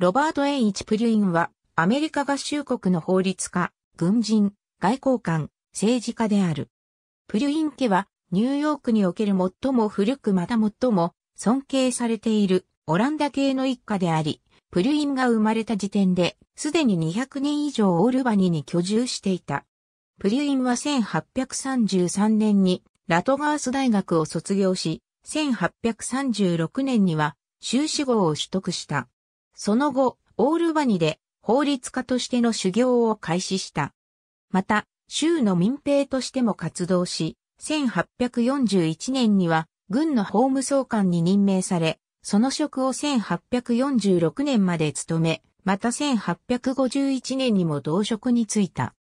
ロバート・エイチ・プリュインは、アメリカ合衆国の法律家、軍人、外交官、政治家である。プリュイン家は、ニューヨークにおける最も古くまた最も尊敬されているオランダ系の一家であり、プリュインが生まれた時点で、すでに200年以上オルバニに居住していた。プリュインは1833年にラトガース大学を卒業し、1836年には修士号を取得した。その後、オールバニで法律家としての修行を開始した。また、州の民兵としても活動し、1841年には軍の法務総監に任命され、その職を1846年まで務め、また1851年にも同職に就いた。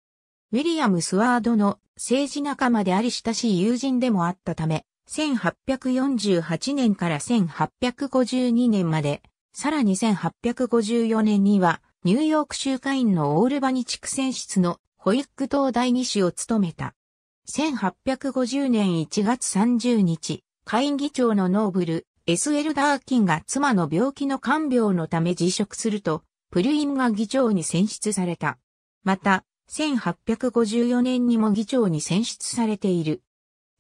ウィリアム・スワードの政治仲間であり親しい友人でもあったため、1848年から1852年までさらに1854年には、ニューヨーク州下院のオールバニ地区選出のホイック党第二子を務めた。1850年1月30日、下院議長のノーブル、S. l ダーキンが妻の病気の看病のため辞職すると、プリイムが議長に選出された。また、1854年にも議長に選出されている。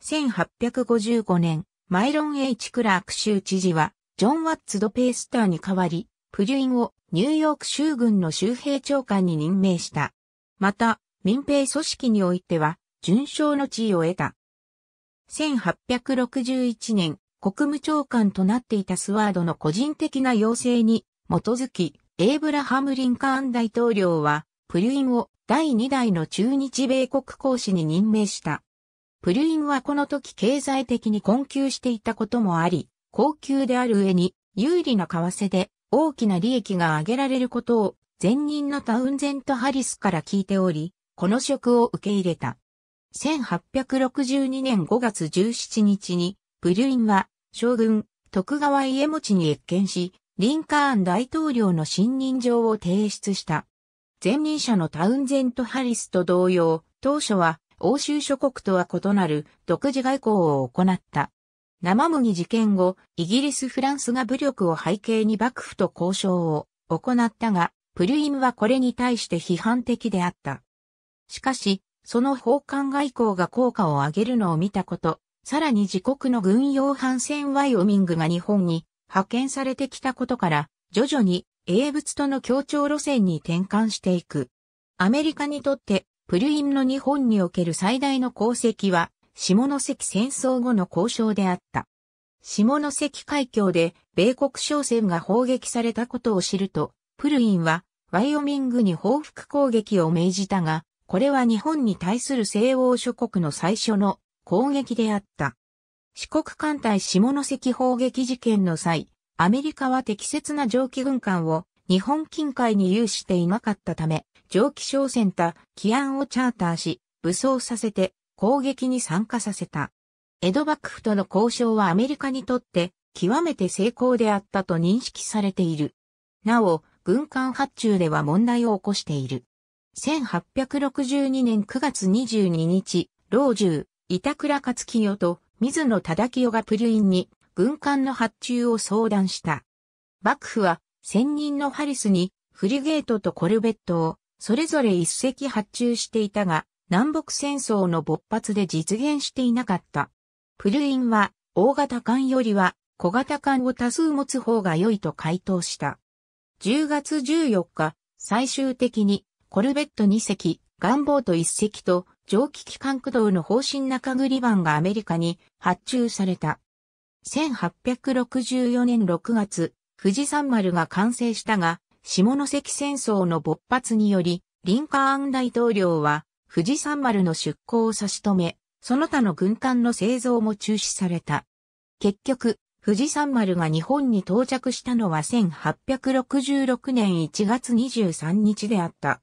1855年、マイロン・ H・ クラーク州知事は、ジョン・ワッツ・ド・ペースターに代わり、プリュインをニューヨーク州軍の州兵長官に任命した。また、民兵組織においては、順将の地位を得た。1861年、国務長官となっていたスワードの個人的な要請に基づき、エイブラハム・リンカーン大統領は、プリュインを第2代の中日米国公使に任命した。プリュインはこの時経済的に困窮していたこともあり、高級である上に、有利な為替で大きな利益が上げられることを前任のタウンゼント・ハリスから聞いており、この職を受け入れた。1862年5月17日に、ブリュインは将軍徳川家持に謁見し、リンカーン大統領の信任状を提出した。前任者のタウンゼント・ハリスと同様、当初は欧州諸国とは異なる独自外交を行った。生麦事件後、イギリス・フランスが武力を背景に幕府と交渉を行ったが、プリイムはこれに対して批判的であった。しかし、その奉還外交が効果を上げるのを見たこと、さらに自国の軍用反船ワイオミングが日本に派遣されてきたことから、徐々に英仏との協調路線に転換していく。アメリカにとって、プリイムの日本における最大の功績は、下関戦争後の交渉であった。下関海峡で米国商船が砲撃されたことを知ると、プルインはワイオミングに報復攻撃を命じたが、これは日本に対する西欧諸国の最初の攻撃であった。四国艦隊下関砲撃事件の際、アメリカは適切な蒸気軍艦を日本近海に有していなかったため、蒸気商船た起案をチャーターし、武装させて攻撃に参加させた。江戸幕府との交渉はアメリカにとって極めて成功であったと認識されている。なお、軍艦発注では問題を起こしている。1862年9月22日、老中、板倉勝清と水野忠清がプリュインに軍艦の発注を相談した。幕府は、専任のハリスにフリゲートとコルベットをそれぞれ一隻発注していたが、南北戦争の勃発で実現していなかった。プルインは、大型艦よりは小型艦を多数持つ方が良いと回答した。10月14日、最終的にコルベット2隻、ガンボート1隻と蒸気機関駆動の方針中栗版がアメリカに発注された。1864年6月、富士山丸が完成したが、下関戦争の勃発により、リンカーン大統領は富士山丸の出港を差し止め、その他の軍艦の製造も中止された。結局、富士山丸が日本に到着したのは1866年1月23日であった。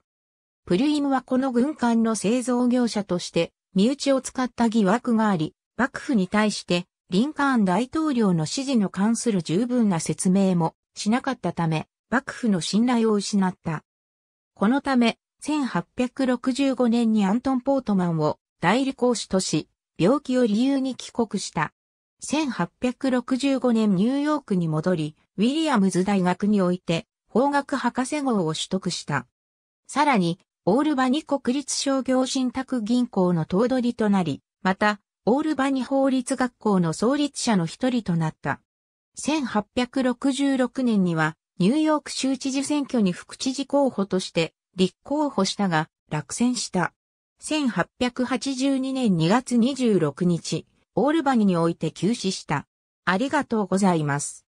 プリームはこの軍艦の製造業者として、身内を使った疑惑があり、幕府に対して、リンカーン大統領の指示に関する十分な説明もしなかったため、幕府の信頼を失った。このため、1865年にアントン・ポートマンを代理講師とし、病気を理由に帰国した。1865年ニューヨークに戻り、ウィリアムズ大学において法学博士号を取得した。さらに、オールバニ国立商業信託銀行の頭取となり、また、オールバニ法律学校の創立者の一人となった。1866年には、ニューヨーク州知事選挙に副知事候補として立候補したが、落選した。1882年2月26日、オールバニにおいて休止した。ありがとうございます。